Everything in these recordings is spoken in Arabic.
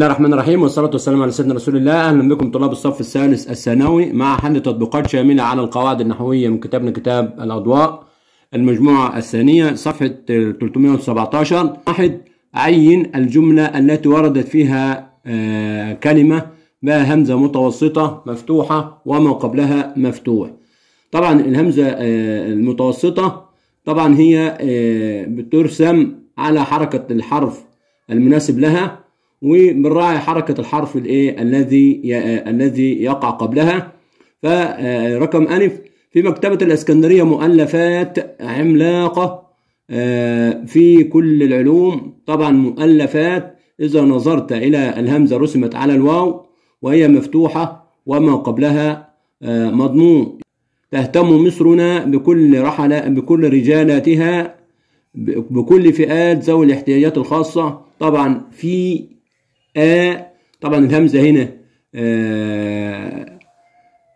بسم الله الرحمن الرحيم والصلاة والسلام على سيدنا رسول الله أهلا بكم طلاب الصف الثالث الثانوي مع حل تطبيقات شاملة على القواعد النحوية من كتابنا كتاب الأضواء المجموعة الثانية صفحة 317 واحد عين الجملة التي وردت فيها كلمة بها همزة متوسطة مفتوحة وما قبلها مفتوح طبعا الهمزة المتوسطة طبعا هي بترسم على حركة الحرف المناسب لها وبنراعي حركة الحرف الايه الذي الذي يقع قبلها فرقم ألف في مكتبة الإسكندرية مؤلفات عملاقة آه، في كل العلوم طبعا مؤلفات إذا نظرت إلى الهمزة رسمت على الواو وهي مفتوحة وما قبلها آه، مضمون تهتم مصرنا بكل رحلة بكل رجالاتها بكل فئات ذوي الاحتياجات الخاصة طبعا في آ آه، طبعا الهمزة هنا آ آه،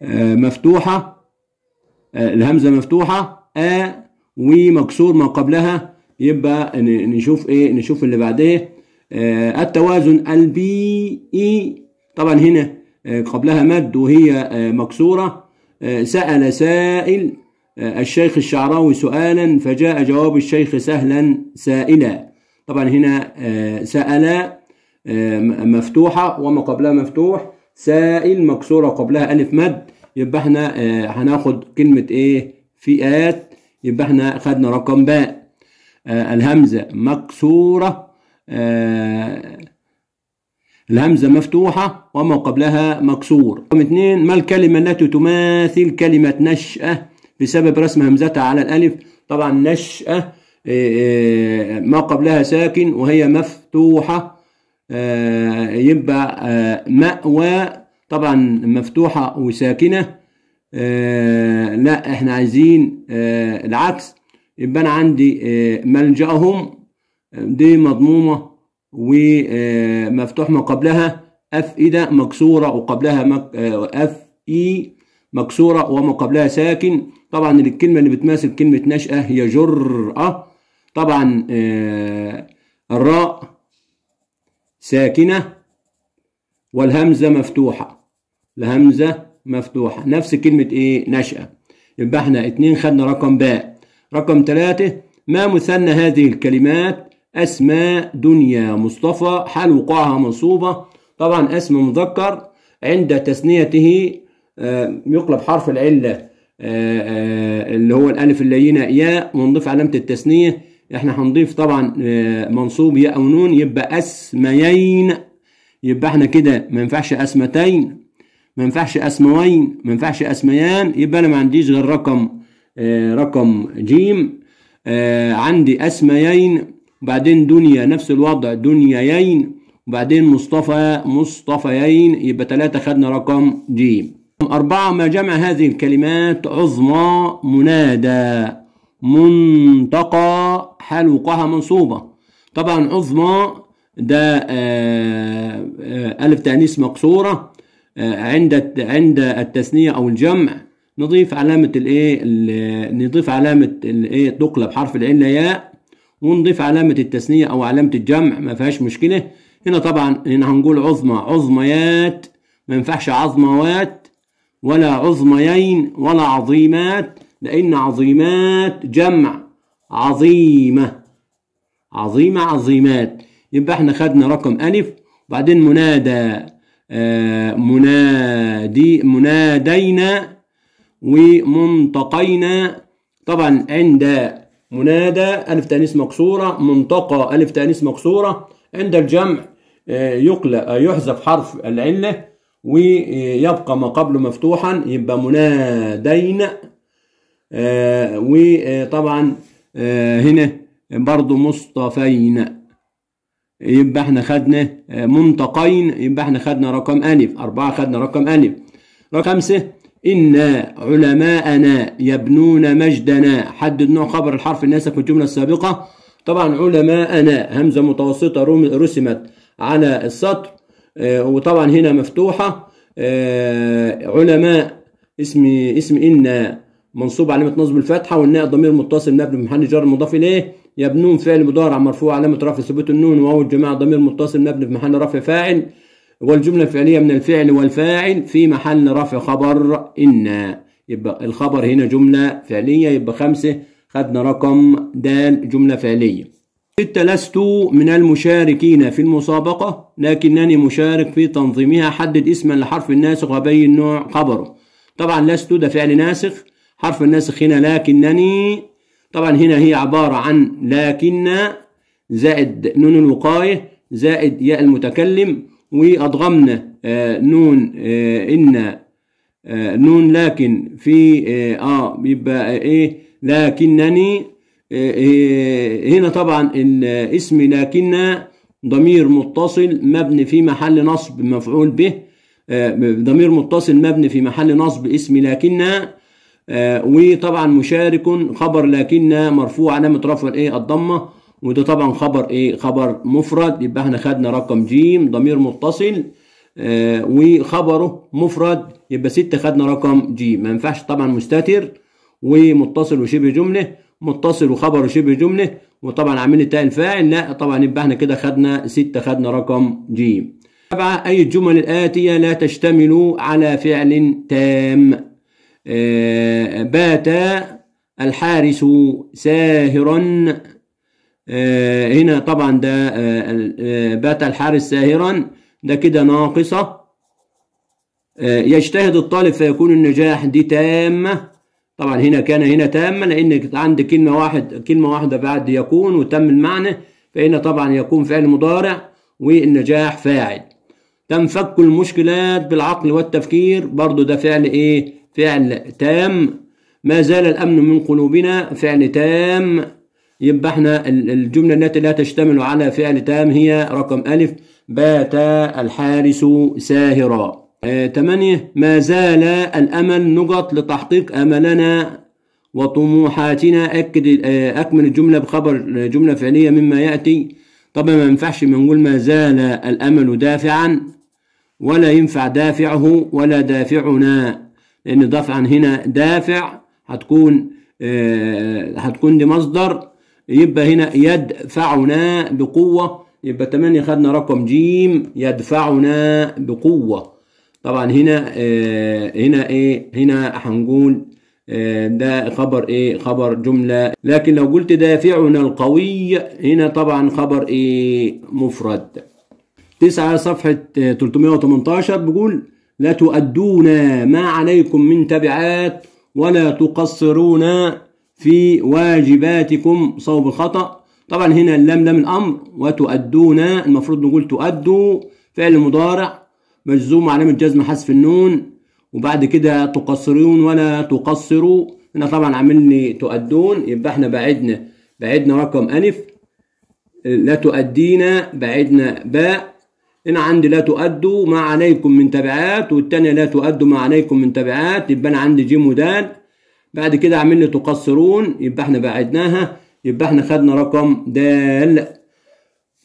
آه، مفتوحة الهمزة مفتوحة آ ومكسور ما قبلها يبقى نشوف ايه نشوف اللي بعديه التوازن البيئي طبعا هنا قبلها مد وهي مكسورة سأل سائل الشيخ الشعراوي سؤالا فجاء جواب الشيخ سهلا سائلا طبعا هنا سأل آه، مفتوحة وما قبلها مفتوح سائل مكسورة قبلها ألف مد يبقى احنا آه، هناخد كلمة ايه فئات يبقى احنا خدنا رقم باء آه، الهمزة مكسورة الهمزة مفتوحة وما قبلها مكسور رقم اتنين ما الكلمة التي تماثل كلمة نشأة بسبب رسم همزتها على الألف طبعا نشأة ما قبلها ساكن وهي مفتوحة آه، يبقى آه، مأوى طبعا مفتوحة وساكنة آه، لا احنا عايزين العكس يبقى انا عندي ملجأهم دي مضمومة ومفتوح ما قبلها أفئدة مكسورة وقبلها أف إي مكسورة وما قبلها ساكن طبعا الكلمة اللي بتماثل كلمة نشأة هي جرأة طبعا الراء ساكنة والهمزة مفتوحة الهمزة مفتوحة نفس كلمة إيه نشأة يبقى احنا اتنين خدنا رقم باء رقم تلاتة ما مثنى هذه الكلمات أسماء دنيا مصطفى حال وقوعها منصوبة طبعا اسم مذكر عند تثنيته آه، يقلب حرف العلة آه، آه، اللي هو الألف اللينة ياء ونضيف علامة التثنية احنا هنضيف طبعا آه، منصوب ياء ونون يبقى اسميين يبقى احنا كده ما ينفعش اسمتين ما ينفعش اسموين ما ينفعش اسميان يبقى انا ما عنديش غير رقم آه، رقم جيم آه، عندي اسميين وبعدين دنيا نفس الوضع دنيايين وبعدين مصطفى مصطفيين يبقى ثلاثة خدنا رقم جيم أربعة ما جمع هذه الكلمات عظمى منادى منتقى حال وقوعها منصوبة طبعا عظمى ده آه، آه، ألف تأنيث مقصورة آه، عند عند التثنية أو الجمع نضيف علامة الإيه نضيف علامة الإيه تقلب حرف العلة ياء ونضيف علامة التثنية أو علامة الجمع ما فيهاش مشكلة هنا طبعا هنا هنقول عظمى عظميات ما ينفعش عظموات ولا عظميين ولا عظيمات لأن عظيمات جمع عظيمة عظيمة عظيمات يبقى احنا خدنا رقم ألف وبعدين منادى آه، منادي منادينا ومنطقينا طبعا عند منادى ألف تأنيس مكسورة منطقة ألف تأنيس مكسورة عند الجمع آه، يقلق آه، يحذف حرف العلة ويبقى ما قبله مفتوحا يبقى منادين وطبعا آه، هنا برضو مصطفين يبقى احنا خدنا آه، منطقين يبقى احنا خدنا رقم ألف أربعة خدنا رقم ألف رقم خمسة إن علماءنا يبنون مجدنا حدد نوع خبر الحرف الناسخ في الجملة السابقة طبعا علماءنا همزة متوسطة رسمت على السطر آه، وطبعا هنا مفتوحة علماء اسم اسم إن منصوب علامة نصب الفتحة والناء ضمير متصل مبني بمحل جر مضاف إليه يبنون فعل مضارع مرفوع علامة رفع ثبوت النون وهو الجماعة ضمير متصل مبني بمحل رفع فاعل والجملة الفعلية من الفعل والفاعل في محل رفع خبر إن يبقى الخبر هنا جملة فعلية يبقى خمسة خدنا رقم د جملة فعلية ستة لست من المشاركين في المسابقة لكنني مشارك في تنظيمها حدد اسما لحرف الناسخ وبين نوع خبره طبعا لست ده فعل ناسخ حرف الناسخ هنا لكنني طبعا هنا هي عبارة عن لكن زائد نون الوقاية زائد ياء المتكلم وأضغمنا آه نون آه إن آه نون لكن في آه بيبقى آه، إيه لكنني آه، آه، هنا طبعا الاسم لكن ضمير متصل مبني في محل نصب مفعول به ضمير متصل مبني في محل نصب اسم لكن آه، وطبعا مشارك خبر لكن مرفوع علامه رفع الايه الضمه وده طبعا خبر ايه خبر مفرد يبقى احنا خدنا رقم ج ضمير متصل آه وخبره مفرد يبقى ستة خدنا رقم ج ما ينفعش طبعا مستتر ومتصل وشبه جمله متصل وخبر وشبه جمله وطبعا عامل التاء الفاعل لا طبعا يبقى احنا كده خدنا ستة خدنا رقم ج سبعة أي الجمل الآتية لا تشتمل على فعل تام آه، بات الحارس ساهرا آه، هنا طبعا ده آه، بات الحارس ساهرا ده كده ناقصة يجتهد الطالب فيكون النجاح دي تامة طبعا هنا كان هنا تامة لأن عند كلمة واحد كلمة واحدة بعد يكون وتم المعنى فهنا طبعا يكون فعل مضارع والنجاح فاعل تنفك المشكلات بالعقل والتفكير برضو ده فعل ايه فعل تام ما زال الأمن من قلوبنا فعل تام يبقى احنا الجملة التي لا تشتمل على فعل تام هي رقم ألف بات الحارس ساهرا آه تمانية ما زال الأمل نقط لتحقيق أملنا وطموحاتنا أكد آه أكمل الجملة بخبر جملة فعلية مما يأتي طبعا ما ينفعش نقول ما زال الأمل دافعا ولا ينفع دافعه ولا دافعنا لان دافع هنا دافع هتكون آه، هتكون دي مصدر يبقى هنا يدفعنا بقوة يبقى 8 خدنا رقم جيم يدفعنا بقوة طبعا هنا آه، هنا ايه هنا هنقول آه، ده خبر ايه خبر جملة لكن لو قلت دافعنا القوي هنا طبعا خبر ايه مفرد تسعة صفحة 318 بيقول لتؤدون ما عليكم من تبعات ولا تقصرون في واجباتكم صوب الخطأ طبعا هنا اللام لام الأمر وتؤدون المفروض نقول تؤدوا فعل مضارع مجزوم علامة جزم حذف النون وبعد كده تقصرون ولا تقصروا هنا طبعا عاملني تؤدون يبقى احنا بعدنا بعدنا رقم ألف لا تؤدينا بعدنا باء هنا عندي لا تؤدوا ما عليكم من تبعات والتانية لا تؤدوا ما عليكم من تبعات يبقى أنا عندي جيم ودال بعد كده اعمل لي تقصرون يبقى احنا بعدناها يبقى احنا خدنا رقم دال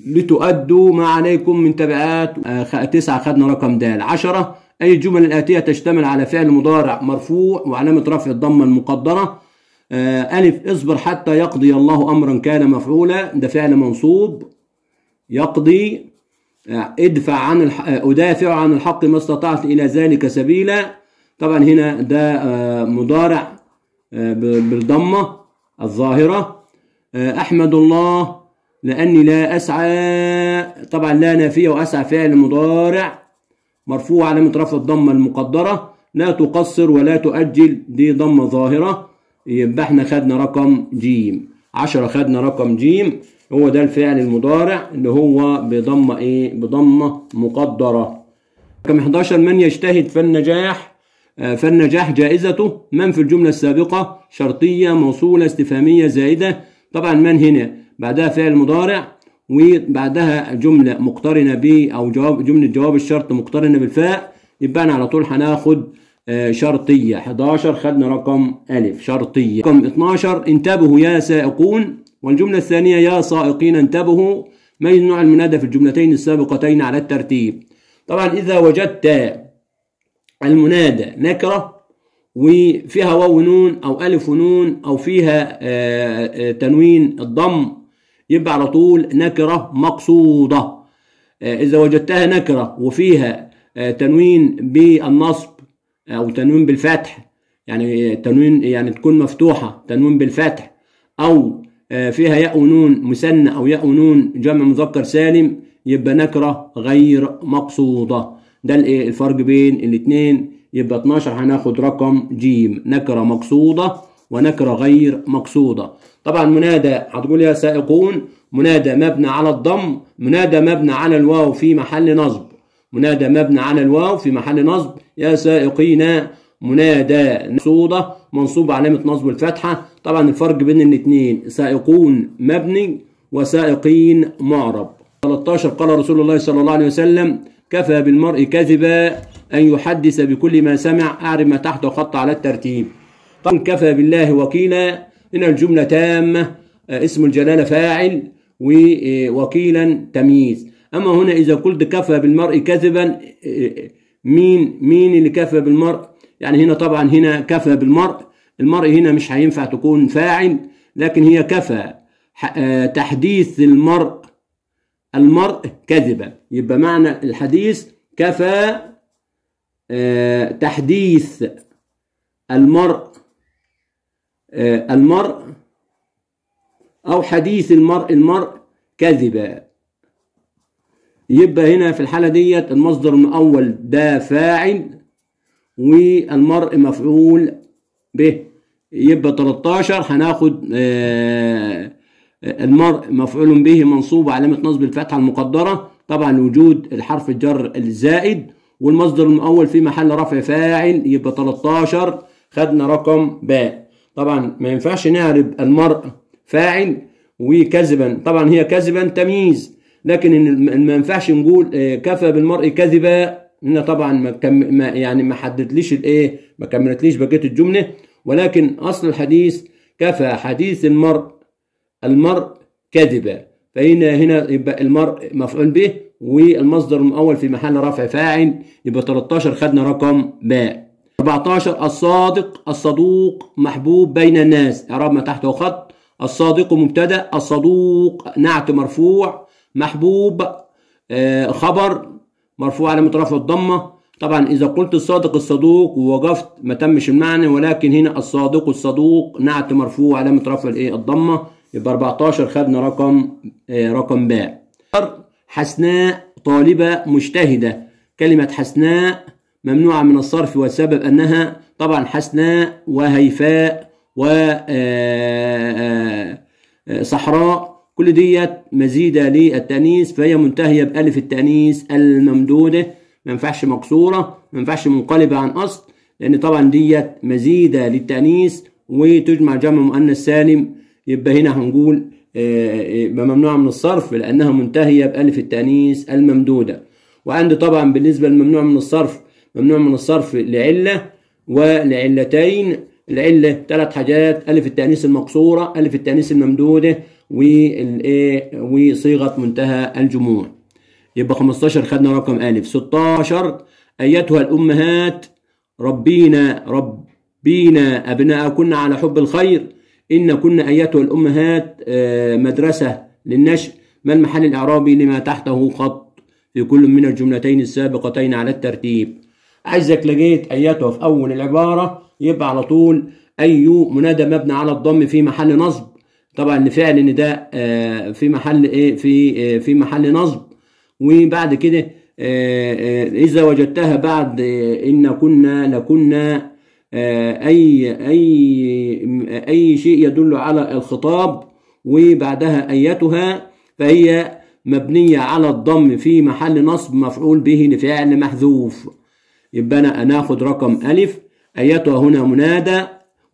لتؤدوا ما عليكم من تبعات آه، تسعة خدنا رقم دال عشرة أي الجمل الآتية تشتمل على فعل مضارع مرفوع وعلامة رفع الضمة المقدرة آه، ألف اصبر حتى يقضي الله أمرا كان مفعولا ده فعل منصوب يقضي ادفع عن الحق أدافع عن الحق ما استطعت إلى ذلك سبيلا طبعا هنا ده آه، مضارع آه، بالضمة الظاهرة آه، أحمد الله لأني لا أسعى طبعا لا نافية وأسعى فعل مضارع مرفوع علامة رفع الضمة المقدرة لا تقصر ولا تؤجل دي ضمة ظاهرة يبقى احنا خدنا رقم جيم عشرة خدنا رقم جيم هو ده الفعل المضارع اللي هو بضمه ايه بضمه مقدره رقم 11 من يجتهد فالنجاح آه، فالنجاح جائزته من في الجمله السابقه شرطيه موصوله استفهاميه زائده طبعا من هنا بعدها فعل مضارع وبعدها جمله مقترنه ب او جواب جمله جواب الشرط مقترنه بالفاء يبقى انا على طول هناخد آه، شرطيه 11 خدنا رقم الف شرطيه رقم 12 انتبهوا يا سائقون والجملة الثانية يا سائقين انتبهوا ميز نوع المنادى في الجملتين السابقتين على الترتيب طبعا إذا وجدت المنادى نكرة وفيها واو ونون أو ألف ونون أو فيها آه، آه، تنوين الضم يبقى على طول نكرة مقصودة آه، إذا وجدتها نكرة وفيها تنوين بالنصب أو تنوين بالفتح يعني تنوين يعني تكون مفتوحة تنوين بالفتح أو آه، فيها ياء ونون مثنى او ياء ونون جمع مذكر سالم يبقى نكره غير مقصوده ده آه، الفرق بين الاثنين يبقى 12 هناخد رقم جيم نكره مقصوده ونكره غير مقصوده طبعا منادى هتقول يا سائقون منادى مبنى على الضم منادى مبنى على الواو في محل نصب منادى مبنى على الواو في محل نصب يا سائقين منادى مقصوده منصوب علامة نصب الفتحة طبعا الفرق بين الاثنين سائقون مبني وسائقين معرب 13 قال رسول الله صلى الله عليه وسلم كفى بالمرء كذبا أن يحدث بكل ما سمع أعرف ما تحت خط على الترتيب طبعا كفى بالله وكيلا إن الجملة تامة اسم الجلالة فاعل ووكيلا تمييز أما هنا إذا قلت كفى بالمرء كذبا مين مين اللي كفى بالمرء يعني هنا طبعا هنا كفى بالمرء المرء هنا مش هينفع تكون فاعل لكن هي كفى آه، تحديث المرء المرء كذبا يبقى معنى الحديث كفى آه، تحديث المرء آه، المرء أو حديث المرء المرء كذبا يبقى هنا في الحالة ديت المصدر الأول ده فاعل والمرء مفعول به يبقى 13 هناخد آه، المرء مفعول به منصوب علامة نصب الفتحة المقدرة طبعا وجود الحرف الجر الزائد والمصدر المؤول في محل رفع فاعل يبقى 13 خدنا رقم باء طبعا ما ينفعش نعرب المرء فاعل وكذبا طبعا هي كذبا تمييز لكن ما ينفعش نقول آه، كفى بالمرء كذبا ان طبعا ما, كم ما يعني ما حددتليش الايه ما كملتليش بقيه الجمله ولكن اصل الحديث كفى حديث المرء المرء كذبا فهنا هنا يبقى المرء مفعول به والمصدر المؤول في محل رفع فاعل يبقى 13 خدنا رقم باء 14 الصادق الصدوق محبوب بين الناس اعراب ما تحته خط الصادق مبتدا الصدوق نعت مرفوع محبوب آه، خبر مرفوع علامة رفع الضمة طبعا إذا قلت الصادق الصدوق ووقفت ما تمش المعنى ولكن هنا الصادق الصدوق نعت مرفوع علامة رفع الإيه الضمة يبقى 14 خدنا رقم آه رقم باء حسناء طالبة مجتهدة كلمة حسناء ممنوعة من الصرف والسبب أنها طبعا حسناء وهيفاء وصحراء آه، آه، آه، كل ديت مزيدة للتأنيث فهي منتهية بألف التأنيث الممدودة ما ينفعش مكسورة ما ينفعش منقلبة عن أصل لأن طبعا ديت مزيدة للتأنيث وتجمع جمع مؤنث سالم يبقى هنا هنقول يبقى آه، آه، ممنوعة من الصرف لأنها منتهية بألف التأنيث الممدودة وعندي طبعا بالنسبة للممنوع من الصرف ممنوع من الصرف لعلة ولعلتين العلة ثلاث حاجات ألف التأنيث المقصورة ألف التأنيث الممدودة والايه وصيغه منتهى الجموع يبقى 15 خدنا رقم الف 16 ايتها الامهات ربينا ربينا ابناءكن على حب الخير ان كنا ايتها الامهات آه، مدرسه للنشء ما المحل الاعرابي لما تحته خط في كل من الجملتين السابقتين على الترتيب عايزك لقيت ايتها في اول العباره يبقى على طول اي منادى مبني على الضم في محل نصب طبعا فعل ان ده آه، في محل ايه في آه، في محل نصب وبعد كده آه، اذا وجدتها بعد ان كنا لكنا اي اي اي شيء يدل على الخطاب وبعدها ايتها فهي مبنيه على الضم في محل نصب مفعول به لفعل محذوف يبقى انا هناخد رقم الف ايتها هنا منادى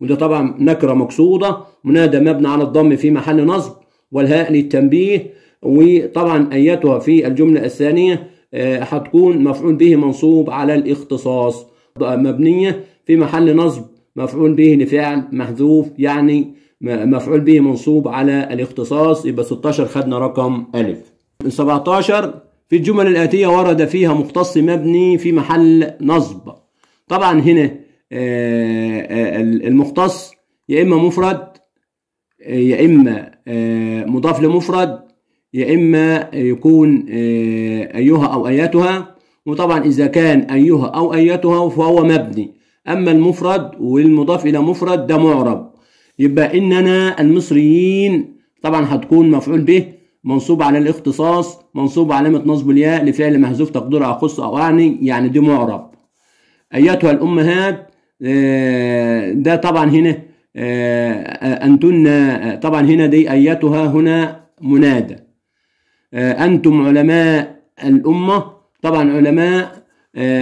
وده طبعا نكره مقصوده منادى مبنى على الضم في محل نصب والهاء للتنبيه وطبعا ايتها في الجمله الثانيه هتكون آه، مفعول به منصوب على الاختصاص مبنيه في محل نصب مفعول به لفعل محذوف يعني مفعول به منصوب على الاختصاص يبقى 16 خدنا رقم الف 17 في الجمل الاتيه ورد فيها مختص مبني في محل نصب طبعا هنا آه، آه، المختص يا اما مفرد يا اما آه، مضاف لمفرد يا اما آه، يكون آه، ايها او اياتها وطبعا اذا كان ايها او ايتها فهو مبني اما المفرد والمضاف الى مفرد ده معرب يبقى اننا المصريين طبعا هتكون مفعول به منصوب على الاختصاص منصوب علامه نصب الياء لفعل محذوف تقديره اخص او اعني يعني دي معرب ايتها الامهات ده طبعا هنا آه، أنتن آه، طبعا هنا دي أيتها هنا منادى آه، أنتم علماء الأمة طبعا علماء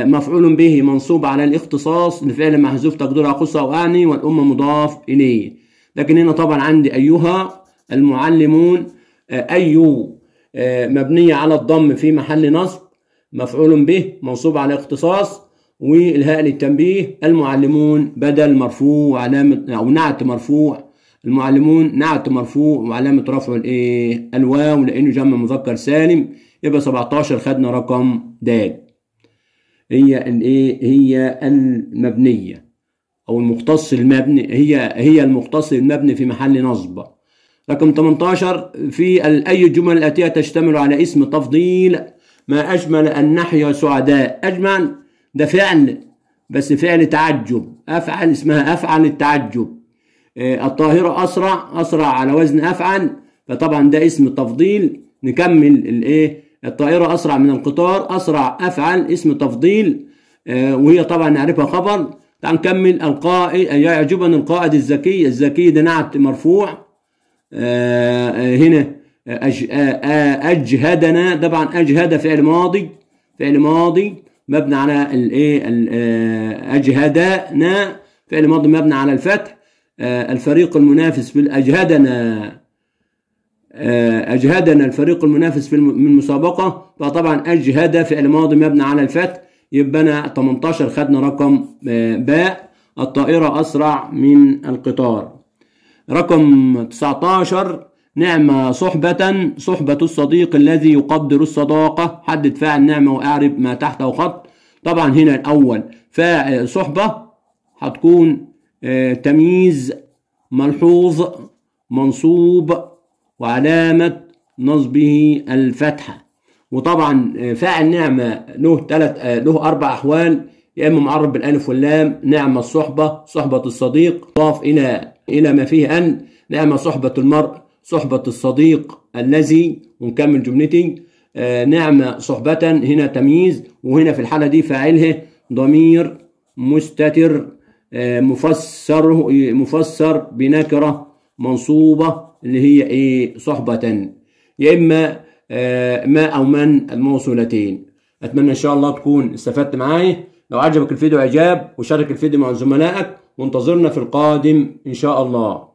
مفعول به منصوب على الاختصاص لفعل محذوف تقديرها قصة أو أعني والأمة مضاف إليه لكن هنا طبعا عندي أيها المعلمون أي مبنية على الضم في محل نصب مفعول به منصوب على اختصاص والهاء للتنبيه المعلمون بدل مرفوع وعلامة أو نعت مرفوع المعلمون نعت مرفوع وعلامة رفعه الإيه الواو لأنه جمع مذكر سالم يبقى 17 خدنا رقم د هي الإيه هي المبنية أو المختص المبني هي هي المختص المبني في محل نصب رقم 18 في أي الجمل الآتية تشتمل على اسم تفضيل ما أجمل أن نحيا سعداء أجمل ده فعل بس فعل تعجب أفعل اسمها أفعل التعجب آه، الطاهرة أسرع أسرع على وزن أفعل فطبعا ده اسم تفضيل نكمل الإيه الطائرة أسرع من القطار أسرع أفعل اسم تفضيل آه، وهي طبعا نعرفها خبر تعال نكمل القائد يعجبني القائد الذكي الذكي ده نعت مرفوع آه، هنا أجهدنا طبعا أجهد فعل ماضي فعل ماضي مبني على الايه آه، اجهدنا فعل ماضي مبني على الفتح آه، الفريق المنافس في اجهدنا آه، اجهدنا الفريق المنافس في المسابقه فطبعا اجهد فعل ماضي مبني على الفتح يبقى انا 18 خدنا رقم باء الطائره اسرع من القطار رقم 19 نعم صحبة صحبة الصديق الذي يقدر الصداقة حدد فاعل نعمة وأعرب ما تحته خط طبعا هنا الأول صحبة هتكون آه، تمييز ملحوظ منصوب وعلامة نصبه الفتحة وطبعا آه، فاعل نعمة له ثلاث آه، له أربع أحوال يا إما معرب بالألف واللام نعمة الصحبة صحبة الصديق ضاف إلى إلى ما فيه أن نعمة صحبة المرء صحبة الصديق الذي ونكمل جملتي آه، نعم صحبة هنا تمييز وهنا في الحالة دي فاعله ضمير مستتر آه، مفسر مفسر بنكرة منصوبة اللي هي ايه صحبة يا اما آه، ما او من الموصولتين اتمنى ان شاء الله تكون استفدت معايا لو عجبك الفيديو اعجاب وشارك الفيديو مع زملائك وانتظرنا في القادم ان شاء الله